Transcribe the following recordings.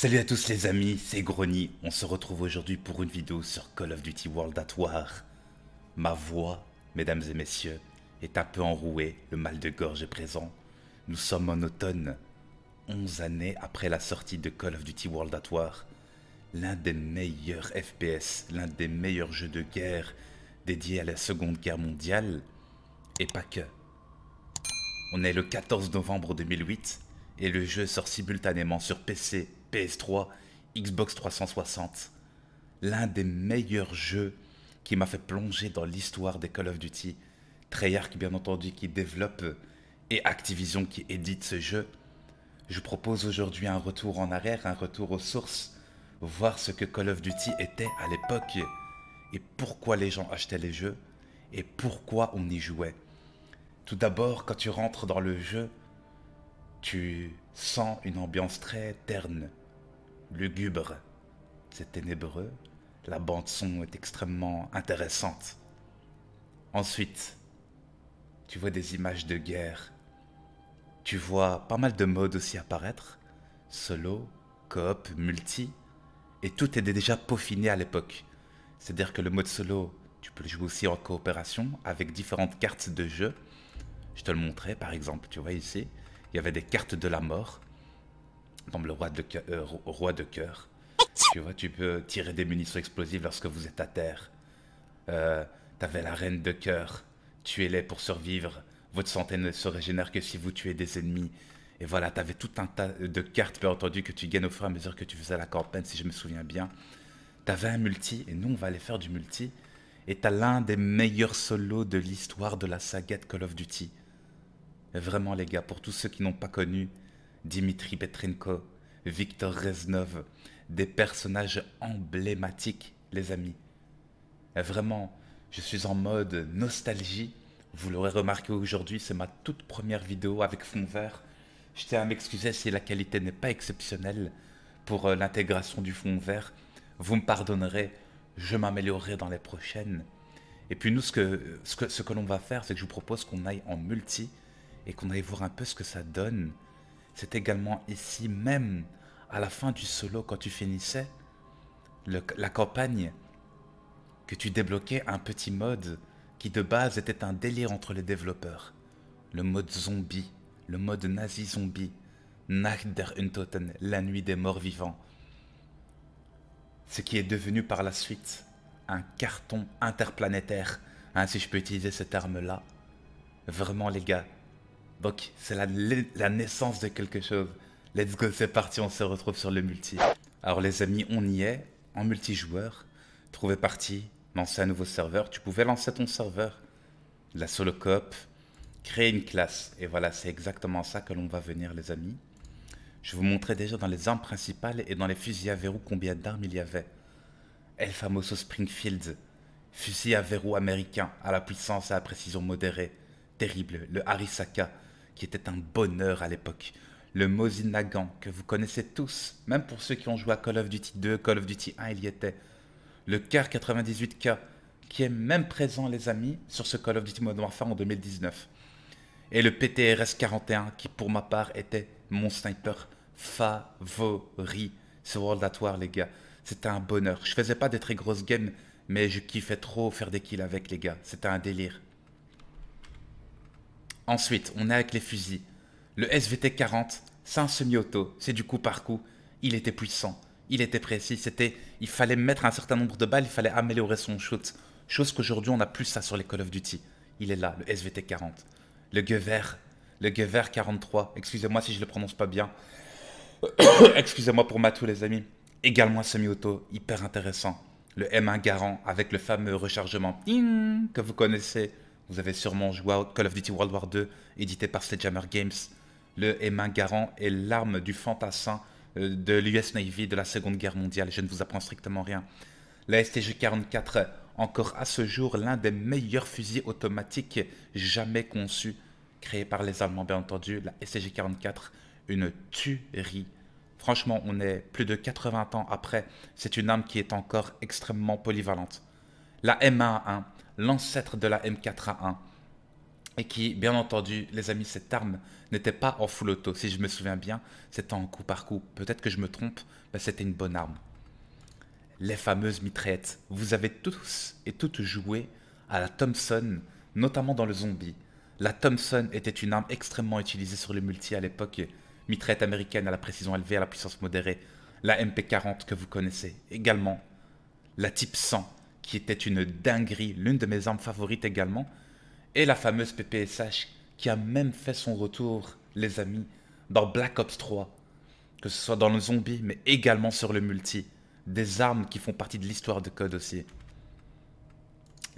Salut à tous les amis, c'est Grony. On se retrouve aujourd'hui pour une vidéo sur Call of Duty World at War. Ma voix, mesdames et messieurs, est un peu enrouée, le mal de gorge est présent. Nous sommes en automne, 11 années après la sortie de Call of Duty World at War. L'un des meilleurs FPS, l'un des meilleurs jeux de guerre dédiés à la Seconde Guerre mondiale. Et pas que. On est le 14 novembre 2008 et le jeu sort simultanément sur PC, PS3, Xbox 360. L'un des meilleurs jeux qui m'a fait plonger dans l'histoire des Call of Duty. Treyarch, bien entendu, qui développe et Activision qui édite ce jeu. Je propose aujourd'hui un retour en arrière, un retour aux sources, voir ce que Call of Duty était à l'époque et pourquoi les gens achetaient les jeux et pourquoi on y jouait. Tout d'abord, quand tu rentres dans le jeu, tu sens une ambiance très terne, lugubre. C'est ténébreux. La bande son est extrêmement intéressante. Ensuite, tu vois des images de guerre. Tu vois pas mal de modes aussi apparaître. Solo, coop, multi. Et tout était déjà peaufiné à l'époque. C'est-à-dire que le mode solo, tu peux le jouer aussi en coopération avec différentes cartes de jeu. Je te le montrais par exemple, tu vois ici. Il y avait des cartes de la mort. Comme le roi de, euh, roi de cœur. Tu vois, tu peux tirer des munitions explosives lorsque vous êtes à terre. Tu euh, T'avais la reine de cœur. Tuez-les pour survivre. Votre santé ne se régénère que si vous tuez des ennemis. Et voilà, t'avais tout un tas de cartes, bien entendu, que tu gagnes au fur et à mesure que tu faisais la campagne, si je me souviens bien. T'avais un multi, et nous, on va aller faire du multi. Et t'as l'un des meilleurs solos de l'histoire de la saga de Call of Duty. Vraiment, les gars, pour tous ceux qui n'ont pas connu Dimitri Petrenko, Victor Reznov, des personnages emblématiques, les amis. Vraiment, je suis en mode nostalgie. Vous l'aurez remarqué aujourd'hui, c'est ma toute première vidéo avec fond vert. Je tiens à m'excuser si la qualité n'est pas exceptionnelle pour euh, l'intégration du fond vert. Vous me pardonnerez, je m'améliorerai dans les prochaines. Et puis nous, ce que, ce que, ce que l'on va faire, c'est que je vous propose qu'on aille en multi et qu'on allait voir un peu ce que ça donne. C'est également ici même, à la fin du solo, quand tu finissais la campagne, que tu débloquais un petit mode qui de base était un délire entre les développeurs. Le mode zombie, le mode nazi zombie, Nacht der Untoten, la nuit des morts vivants. Ce qui est devenu par la suite un carton interplanétaire, hein, si je peux utiliser cette arme-là. Vraiment les gars, donc c'est la, naissance de quelque chose. Let's go, c'est parti, on se retrouve sur le multi. Alors les amis, on y est, en multijoueur. Trouver parti, lancez un nouveau serveur. Tu pouvais lancer ton serveur. La solo cop, créer une classe. Et voilà, c'est exactement ça que l'on va venir les amis. Je vous montrais déjà dans les armes principales et dans les fusils à verrou combien d'armes il y avait. El Famoso Springfield, fusil à verrou américain, à la puissance et à la précision modérée. Terrible, le Harisaka, qui était un bonheur à l'époque. Le Mosin Nagant, que vous connaissez tous, même pour ceux qui ont joué à Call of Duty 2, Call of Duty 1, il y était. Le Car 98K, qui est même présent, les amis, sur ce Call of Duty Modern Warfare en 2019. Et le PTRS 41, qui pour ma part était mon sniper favori sur World at War, les gars. C'était un bonheur. Je faisais pas des très grosses games, mais je kiffais trop faire des kills avec, les gars. C'était un délire. Ensuite, on est avec les fusils. Le SVT-40, c'est un semi-auto, c'est du coup par coup. Il était puissant, il était précis, c'était, il fallait mettre un certain nombre de balles, il fallait améliorer son shoot. Chose qu'aujourd'hui, on n'a plus ça sur les Call of Duty. Il est là, le SVT-40. Le Gewehr, le Gewehr 43, excusez-moi si je le prononce pas bien. excusez-moi pour Matou, les amis. Également semi-auto, hyper intéressant. Le M1 Garant avec le fameux rechargement que vous connaissez, vous avez sûrement joué à Call of Duty World War 2, édité par Sledgehammer Games. Le M1 Garand est l'arme du fantassin euh, de l'US Navy de la Seconde Guerre mondiale. Je ne vous apprends strictement rien. La STG-44, encore à ce jour l'un des meilleurs fusils automatiques jamais conçus, créé par les Allemands bien entendu. La STG-44, une tuerie. Franchement, on est plus de 80 ans après. C'est une arme qui est encore extrêmement polyvalente. La M1A1, l'ancêtre de la M4A1. Et qui, bien entendu, les amis, cette arme n'était pas en full auto. Si je me souviens bien, c'était en coup par coup. Peut-être que je me trompe, mais c'était une bonne arme. Les fameuses mitraillettes. Vous avez tous et toutes joué à la Thompson, notamment dans le zombie. La Thompson était une arme extrêmement utilisée sur les multi à l'époque. Mitraillette américaine à la précision élevée, à la puissance modérée. La MP40 que vous connaissez également. La Type 100 qui était une dinguerie, l'une de mes armes favorites également, et la fameuse PPSH qui a même fait son retour, les amis, dans Black Ops 3, que ce soit dans le zombie, mais également sur le multi, des armes qui font partie de l'histoire de Code aussi.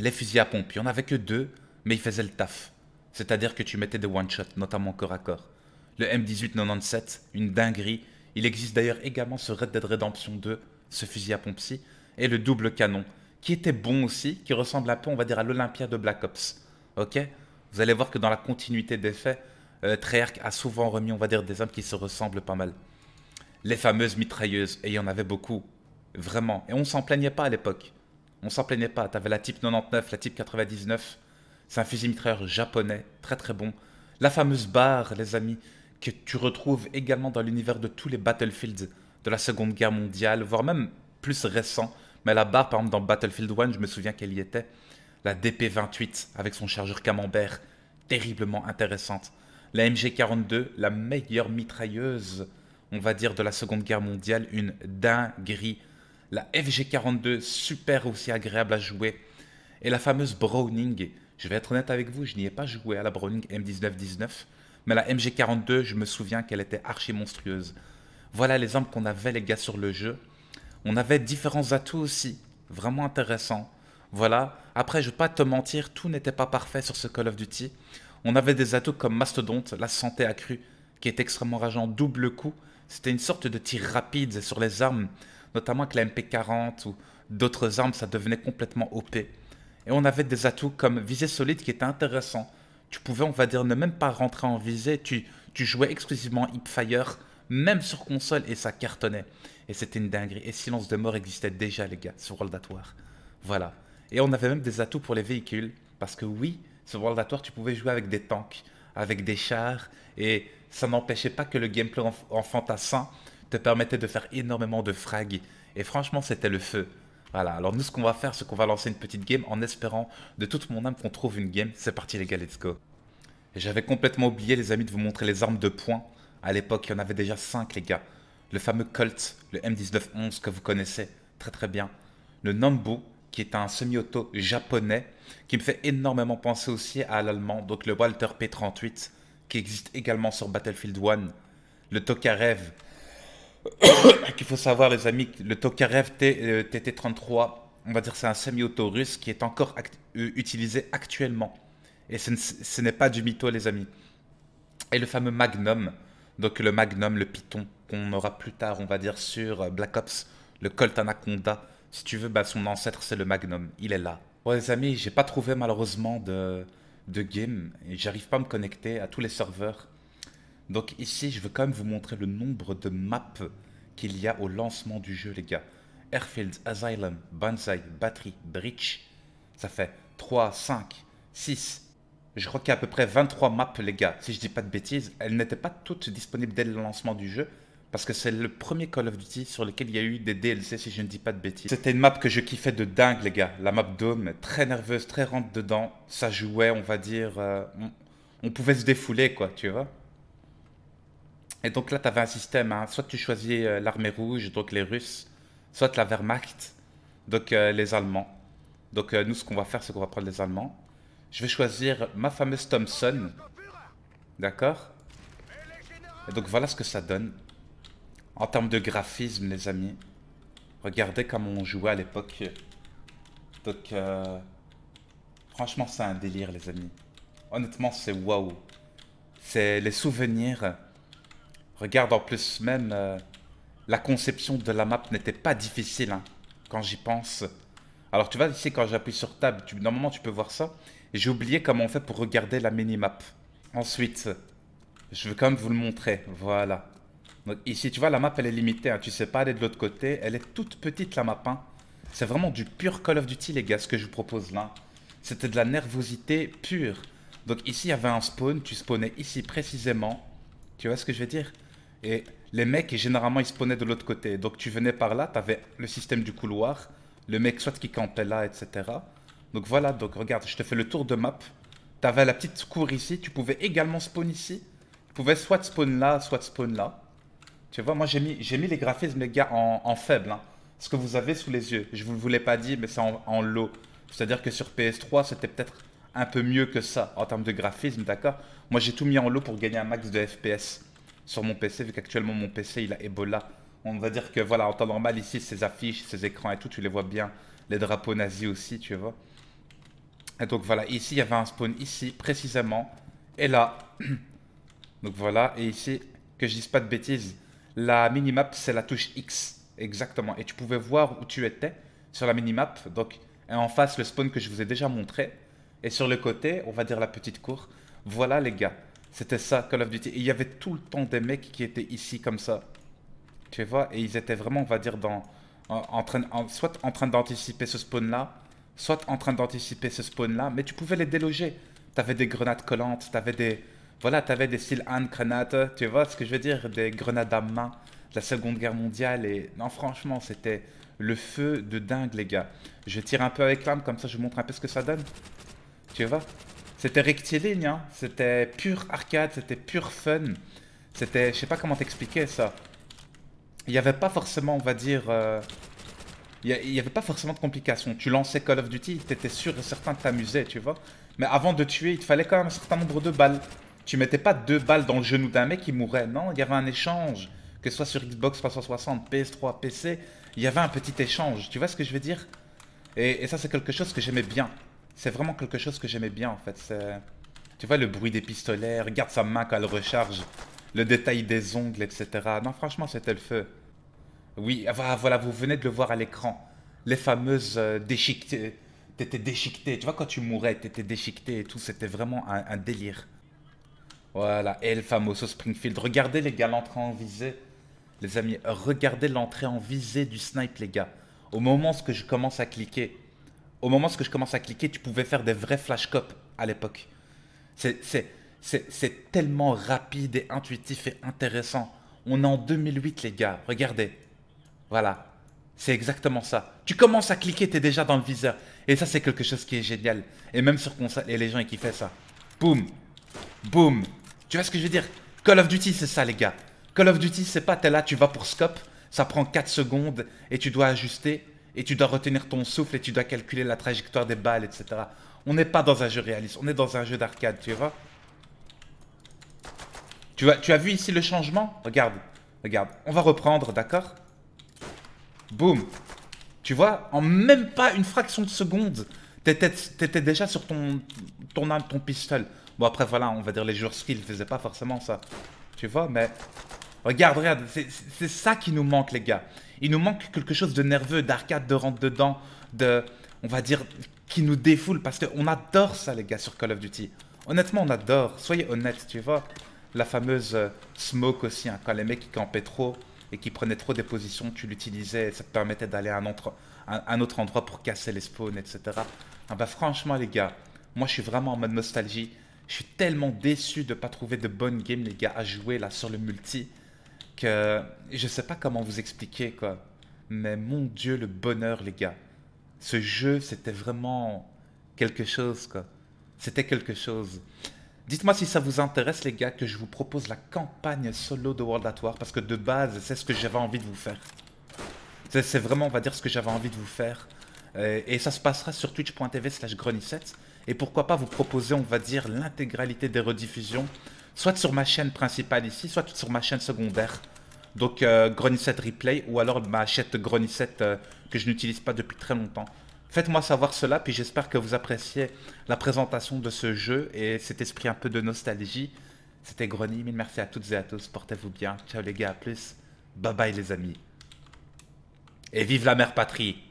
Les fusils à pompe, il n'y en avait que deux, mais ils faisaient le taf. C'est-à-dire que tu mettais des one-shots, notamment corps à corps. Le M1897, une dinguerie, il existe d'ailleurs également ce Red Dead Redemption 2, ce fusil à pompe-ci, et le double canon, qui était bon aussi, qui ressemble un peu, on va dire, à l'Olympia de Black Ops. Ok Vous allez voir que dans la continuité des faits, euh, Treyarch a souvent remis, on va dire, des hommes qui se ressemblent pas mal. Les fameuses mitrailleuses, et il y en avait beaucoup, vraiment. Et on s'en plaignait pas à l'époque. On s'en plaignait pas. T'avais la Type 99, la Type 99. C'est un fusil mitrailleur japonais, très très bon. La fameuse barre, les amis, que tu retrouves également dans l'univers de tous les Battlefields de la Seconde Guerre mondiale, voire même plus récent, mais là-bas, par exemple, dans Battlefield 1, je me souviens qu'elle y était. La DP-28 avec son chargeur camembert, terriblement intéressante. La MG-42, la meilleure mitrailleuse, on va dire, de la Seconde Guerre mondiale, une dinguerie. La FG-42, super aussi agréable à jouer. Et la fameuse Browning, je vais être honnête avec vous, je n'y ai pas joué à la Browning M1919, mais la MG42, je me souviens qu'elle était archi monstrueuse. Voilà les armes qu'on avait, les gars, sur le jeu on avait différents atouts aussi, vraiment intéressants. Voilà, après je ne vais pas te mentir, tout n'était pas parfait sur ce Call of Duty. On avait des atouts comme Mastodonte, la santé accrue, qui est extrêmement rageant, double coup. C'était une sorte de tir rapide sur les armes, notamment avec la MP40 ou d'autres armes, ça devenait complètement OP. Et on avait des atouts comme visée solide qui était intéressant. Tu pouvais, on va dire, ne même pas rentrer en visée, tu, tu jouais exclusivement hip fire même sur console, et ça cartonnait. Et c'était une dinguerie. Et Silence de mort existait déjà, les gars, sur World at War. Voilà. Et on avait même des atouts pour les véhicules, parce que oui, sur World at War, tu pouvais jouer avec des tanks, avec des chars, et ça n'empêchait pas que le gameplay en fantassin te permettait de faire énormément de frags. Et franchement, c'était le feu. Voilà, alors nous, ce qu'on va faire, c'est qu'on va lancer une petite game en espérant de toute mon âme qu'on trouve une game. C'est parti les gars, let's go. J'avais complètement oublié les amis de vous montrer les armes de poing. À l'époque, il y en avait déjà 5, les gars. Le fameux Colt, le M1911 que vous connaissez très très bien. Le Nambu, qui est un semi-auto japonais, qui me fait énormément penser aussi à l'allemand, donc le Walter P38, qui existe également sur Battlefield 1. Le Tokarev, qu'il faut savoir les amis, le Tokarev TT-33, euh, on va dire c'est un semi-auto russe qui est encore euh, utilisé actuellement. Et ce n'est pas du mytho les amis. Et le fameux Magnum, donc le Magnum, le Python, qu'on aura plus tard, on va dire, sur euh, Black Ops, le Colt Anaconda. Si tu veux, bah, son ancêtre, c'est le Magnum. Il est là. Bon, les amis, j'ai pas trouvé malheureusement de, de game et j'arrive pas à me connecter à tous les serveurs. Donc ici, je veux quand même vous montrer le nombre de maps qu'il y a au lancement du jeu, les gars. Airfield, Asylum, Banzai, Battery, Bridge. Ça fait 3, 5, 6, je crois qu'il y a à peu près 23 maps, les gars, si je dis pas de bêtises. Elles n'étaient pas toutes disponibles dès le lancement du jeu, parce que c'est le premier Call of Duty sur lequel il y a eu des DLC, si je ne dis pas de bêtises. C'était une map que je kiffais de dingue, les gars. La map Dome, très nerveuse, très rentre dedans. Ça jouait, on va dire. Euh, on, pouvait se défouler, quoi, tu vois. Et donc là, tu avais un système. Hein. Soit tu choisis euh, l'armée rouge, donc les Russes, soit la Wehrmacht, donc euh, les Allemands. Donc nous, ce qu'on va faire, c'est qu'on va prendre les Allemands. Je vais choisir ma fameuse Thompson. D'accord Et donc voilà ce que ça donne. En termes de graphisme, les amis. Regardez comment on jouait à l'époque. Donc, euh, franchement, c'est un délire, les amis. Honnêtement, c'est waouh. C'est les souvenirs. Regarde, en plus, même, euh, la conception de la map n'était pas difficile, hein, quand j'y pense. Alors tu vois, ici quand j'appuie sur Tab, tu, normalement tu peux voir ça. J'ai oublié comment on fait pour regarder la minimap. Ensuite, je veux quand même vous le montrer. Voilà. Donc ici, tu vois, la map, elle est limitée. Hein. Tu sais pas aller de l'autre côté. Elle est toute petite, la map. Hein. C'est vraiment du pur Call of Duty, les gars, ce que je vous propose là. C'était de la nervosité pure. Donc ici, il y avait un spawn. Tu spawnais ici précisément. Tu vois ce que je veux dire Et les mecs, généralement, ils spawnaient de l'autre côté. Donc tu venais par là, T'avais le système du couloir le mec soit qui campait là, etc. Donc voilà, donc regarde, je te fais le tour de map. T'avais la petite cour ici, tu pouvais également spawn ici. Tu pouvais soit spawn là, soit spawn là. Tu vois, moi j'ai mis, mis les graphismes, les gars, en, faible. Hein. Ce que vous avez sous les yeux. Je vous, vous l'ai pas dit, mais c'est en, low. C'est-à-dire que sur PS3, c'était peut-être un peu mieux que ça en termes de graphisme, d'accord Moi j'ai tout mis en low pour gagner un max de FPS sur mon PC, vu qu'actuellement mon PC il a Ebola. On va dire que voilà, en temps normal, ici, ces affiches, ces écrans et tout, tu les vois bien. Les drapeaux nazis aussi, tu vois. Et donc voilà, ici, il y avait un spawn ici, précisément. Et là. donc voilà, et ici, que je dise pas de bêtises, la minimap, c'est la touche X. Exactement. Et tu pouvais voir où tu étais sur la minimap. Donc, et en face, le spawn que je vous ai déjà montré. Et sur le côté, on va dire la petite cour. Voilà, les gars. C'était ça, Call of Duty. Et il y avait tout le temps des mecs qui étaient ici comme ça. Tu vois, et ils étaient vraiment, on va dire, dans, en, train, soit en train d'anticiper ce spawn-là, soit en train d'anticiper ce spawn-là, mais tu pouvais les déloger. T'avais des grenades collantes, t'avais des... Voilà, t'avais des hand grenades, tu vois ce que je veux dire Des grenades à main la Seconde Guerre mondiale. Et non, franchement, c'était le feu de dingue, les gars. Je tire un peu avec l'arme, comme ça je vous montre un peu ce que ça donne. Tu vois C'était rectiligne, hein. C'était pur arcade, c'était pur fun. C'était... Je sais pas comment t'expliquer ça il n'y avait pas forcément, on va dire, euh, il n'y avait pas forcément de complications. Tu lançais Call of Duty, t'étais sûr et certain de t'amuser tu vois. Mais avant de tuer, il te fallait quand même un certain nombre de balles. Tu mettais pas deux balles dans le genou d'un mec qui mourait, non, il y avait un échange. Que ce soit sur Xbox 360, PS3, PC, il y avait un petit échange. Tu vois ce que je veux dire et, ça, c'est quelque chose que j'aimais bien. C'est vraiment quelque chose que j'aimais bien, en fait. Tu vois le bruit des pistolets, regarde sa main quand elle recharge le détail des ongles, etc. Non, franchement, c'était le feu. Oui, voilà, vous venez de le voir à l'écran. Les fameuses euh, déchiquetées. T'étais déchiqueté. Tu vois, quand tu mourais, t'étais déchiqueté et tout. C'était vraiment un, délire. Voilà, et le famoso Springfield. Regardez, les gars, l'entrée en visée. Les amis, regardez l'entrée en visée du snipe, les gars. Au moment où je commence à cliquer, au moment où je commence à cliquer, tu pouvais faire des vrais flash cops à l'époque. C'est c'est tellement rapide et intuitif et intéressant. On est en 2008, les gars. Regardez. Voilà. C'est exactement ça. Tu commences à cliquer, tu es déjà dans le viseur. Et ça, c'est quelque chose qui est génial. Et même sur console, et les gens qui font ça. Boum. Boum. Tu vois ce que je veux dire Call of Duty, c'est ça, les gars. Call of Duty, c'est pas, t'es là, tu vas pour scope, ça prend 4 secondes et tu dois ajuster et tu dois retenir ton souffle et tu dois calculer la trajectoire des balles, etc. On n'est pas dans un jeu réaliste, on est dans un jeu d'arcade, tu vois tu, as vu ici le changement Regarde, regarde. On va reprendre, d'accord Boum. Tu vois, en même pas une fraction de seconde, t'étais déjà sur ton, ton arme, ton pistolet. Bon, après, voilà, on va dire les joueurs ne faisaient pas forcément ça. Tu vois, mais... Regarde, regarde, c'est ça qui nous manque, les gars. Il nous manque quelque chose de nerveux, d'arcade, de rentre-dedans, de... On va dire... Qui nous défoule, parce qu'on adore ça, les gars, sur Call of Duty. Honnêtement, on adore. Soyez honnêtes, tu vois la fameuse euh, smoke aussi, hein. quand les mecs qui campaient trop et qui prenaient trop des positions, tu l'utilisais et ça te permettait d'aller à un autre, endroit pour casser les spawns, etc. Ah bah franchement les gars, moi je suis vraiment en mode nostalgie. Je suis tellement déçu de ne pas trouver de bonnes games les gars à jouer là sur le multi que je sais pas comment vous expliquer quoi. Mais mon dieu le bonheur les gars. Ce jeu c'était vraiment quelque chose quoi. C'était quelque chose. Dites-moi si ça vous intéresse, les gars, que je vous propose la campagne solo de World at War, parce que de base, c'est ce que j'avais envie de vous faire. C'est vraiment, on va dire, ce que j'avais envie de vous faire. Euh, et ça se passera sur twitch.tv slash grony Et pourquoi pas vous proposer, on va dire, l'intégralité des rediffusions, soit sur ma chaîne principale ici, soit sur ma chaîne secondaire. Donc Groniset euh, Grony Replay, ou alors ma chaîne Grony euh, que je n'utilise pas depuis très longtemps. Faites-moi savoir cela, puis j'espère que vous appréciez la présentation de ce jeu et cet esprit un peu de nostalgie. C'était Grony, mille merci à toutes et à tous, portez-vous bien, ciao les gars, à plus, bye bye les amis. Et vive la mère patrie